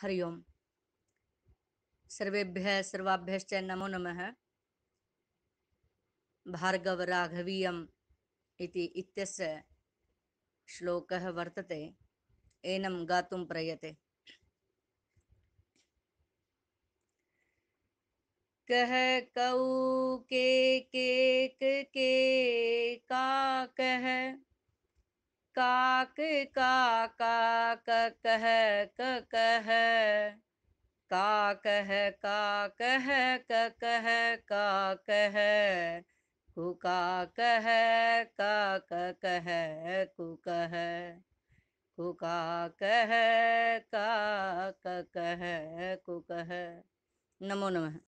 हरि ओम सर्वेभ्य सर्वाभ्य नमो नम भार्गवराघवीयम् इति इत्यस्य श्लोकः वर्तते एनं गातुं प्रयते कह कऊ के के, के, के का कह काक का का कह कह का कह का कह कह का कह कुका कह का कह कुकह कुका कह का कह कुकह नमो नमः